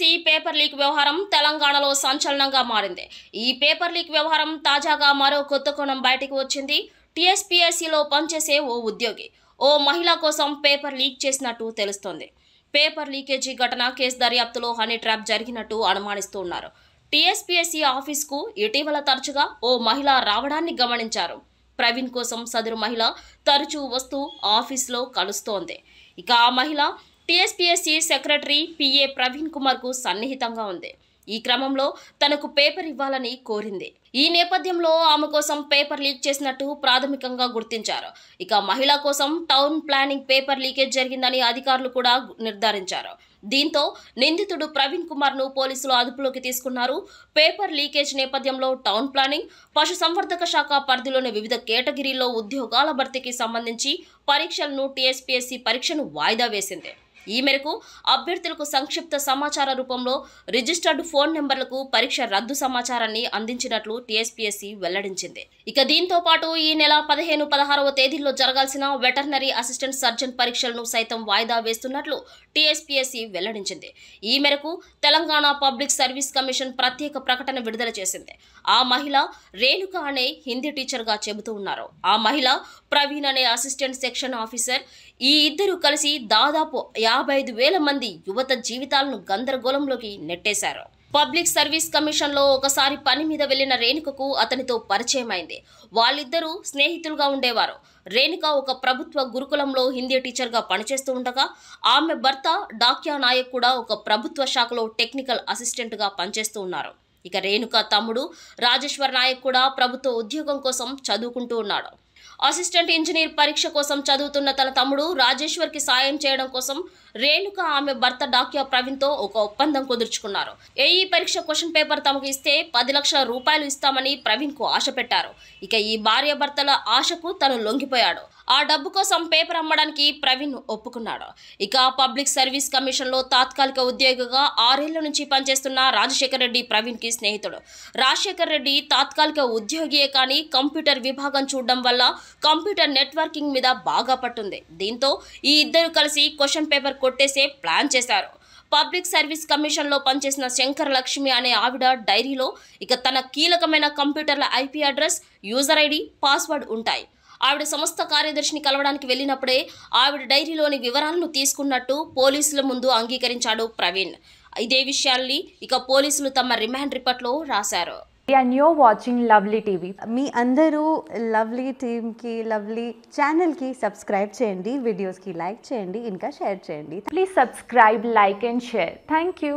చేసి paper leak వ్యవహారం తెలంగాణలో సంచలనంగా మారింది ఈ పేపర్ లీక్ వ్యవహారం తాజాగా మరో కొత్త కోణం బయటకు వచ్చింది టీఎస్పీఎస్సీలో పనిచేసే ఓ ఉద్యోగి ఓ మహిళ కోసం పేపర్ లీక్ చేసినట్టు తెలుస్తోంది పేపర్ లీకేజీ ఘటన కేసు దర్యాప్తులో హనీ ట్రాప్ జరిగినట్టు అనుమానిస్తూ ఉన్నారు టీఎస్పీఎస్సీ ఆఫీస్కు ఇటీవల తరచుగా ఓ మహిళ రావడాన్ని గమనించారు ప్రవీణ్ కోసం సదరు మహిళ తరచూ వస్తూ ఆఫీస్లో కలుస్తోంది ఇక ఆ మహిళ టీఎస్పీఎస్సీ సెక్రటరీ పిఏ ప్రవీణ్ కుమార్కు సన్నిహితంగా ఉంది ఈ క్రమంలో తనకు పేపర్ ఇవ్వాలని కోరింది ఈ నేపథ్యంలో ఆమె కోసం పేపర్ లీక్ చేసినట్టు ప్రాథమికంగా గుర్తించారు ఇక మహిళ కోసం టౌన్ ప్లానింగ్ పేపర్ లీకేజ్ జరిగిందని అధికారులు కూడా నిర్ధారించారు దీంతో నిందితుడు ప్రవీణ్ కుమార్ను పోలీసులు అదుపులోకి తీసుకున్నారు పేపర్ లీకేజ్ నేపథ్యంలో టౌన్ ప్లానింగ్ పశు సంవర్ధక శాఖ పరిధిలోని వివిధ కేటగిరీల్లో ఉద్యోగాల భర్తీకి సంబంధించి పరీక్షలను టీఎస్పీఎస్సీ పరీక్షను వాయిదా వేసింది ఈ మేరకు అభ్యర్థులకు సంక్షిప్త సమాచార రూపంలో రిజిస్టర్డ్ ఫోన్ నెంబర్లకు పరీక్ష రద్దు సమాచారాన్ని అందించినట్లు టీఎస్పీఎస్సీ వెల్లడించింది ఇక దీంతో పాటు ఈ నెల పదిహేను పదహారవ తేదీల్లో జరగాల్సిన వెటర్నరీ అసిస్టెంట్ సర్జన్ పరీక్షలను సైతం వాయిదా వేస్తున్నట్లు టీఎస్పీఎస్సీ వెల్లడించింది ఈ మేరకు తెలంగాణ పబ్లిక్ సర్వీస్ కమిషన్ ప్రత్యేక ప్రకటన విడుదల చేసింది ఆ మహిళ రేణుక అనే హిందీ టీచర్గా చెబుతూ ఉన్నారు ఆ మహిళ ప్రవీణ్ అనే అసిస్టెంట్ సెక్షన్ ఆఫీసర్ ఈ ఇద్దరు కలిసి దాదాపు యాభై ఐదు వేల మంది యువత జీవితాలను గందరగోళంలోకి నెట్టేశారు పబ్లిక్ సర్వీస్ కమిషన్లో ఒకసారి పని మీద వెళ్లిన రేణుకకు అతనితో పరిచయం అయింది వాళ్ళిద్దరూ స్నేహితులుగా ఉండేవారు రేణుక ఒక ప్రభుత్వ గురుకులంలో హిందీ టీచర్గా పనిచేస్తూ ఉండగా ఆమె భర్త డాక్యా నాయక్ కూడా ఒక ప్రభుత్వ శాఖలో టెక్నికల్ అసిస్టెంట్గా పనిచేస్తూ ఉన్నారు ఇక రేణుక తమ్ముడు రాజేశ్వర్ నాయక్ కూడా ప్రభుత్వ ఉద్యోగం కోసం చదువుకుంటూ ఉన్నాడు అసిస్టెంట్ ఇంజనీర్ పరీక్ష కోసం చదువుతున్న తన తమ్ముడు రాజేశ్వర్కి సాయం చేయడం కోసం రేణుక ఆమె భర్త డాక్యా ప్రవీణ్తో ఒక ఒప్పందం కుదుర్చుకున్నారు ఏఈ పరీక్ష క్వశ్చన్ పేపర్ తమకు ఇస్తే పది లక్షల రూపాయలు ఇస్తామని ప్రవీణ్కు ఆశ పెట్టారు ఇక ఈ భార్య భర్తల ఆశకు తను లొంగిపోయాడు ఆ డబ్బు కోసం పేపర్ అమ్మడానికి ప్రవీణ్ ఒప్పుకున్నాడు ఇక పబ్లిక్ సర్వీస్ కమిషన్లో తాత్కాలిక ఉద్యోగిగా ఆరేళ్ల నుంచి పనిచేస్తున్న రాజశేఖర్ రెడ్డి ప్రవీణ్కి స్నేహితుడు రాజశేఖర్ రెడ్డి తాత్కాలిక ఉద్యోగియే కానీ కంప్యూటర్ విభాగం చూడడం వల్ల కంప్యూటర్ నెట్వర్కింగ్ మీద బాగా పట్టుంది దీంతో ఈ ఇద్దరు కలిసి క్వశ్చన్ పేపర్ కొట్టేసే ప్లాన్ చేశారు పబ్లిక్ సర్వీస్ కమిషన్లో పనిచేసిన శంకర్ లక్ష్మి అనే ఆవిడ డైరీలో ఇక తన కీలకమైన కంప్యూటర్ల IP address user ID password ఉంటాయి ఆవిడ సంస్థ కార్యదర్శిని కలవడానికి వెళ్ళినప్పుడే ఆవిడ డైరీలోని వివరాలను తీసుకున్నట్టు పోలీసుల ముందు అంగీకరించాడు ప్రవీణ్ ఇదే విషయాల్ని ఇక పోలీసులు తమ రిమాండ్ రిపోర్ట్లో రాశారు and you're watching Lovely TV మీ అందరూ లవ్లీ టీమ్కి లవ్లీ ఛానల్కి సబ్స్క్రైబ్ చేయండి వీడియోస్కి లైక్ చేయండి ఇంకా షేర్ చేయండి please subscribe like and share thank you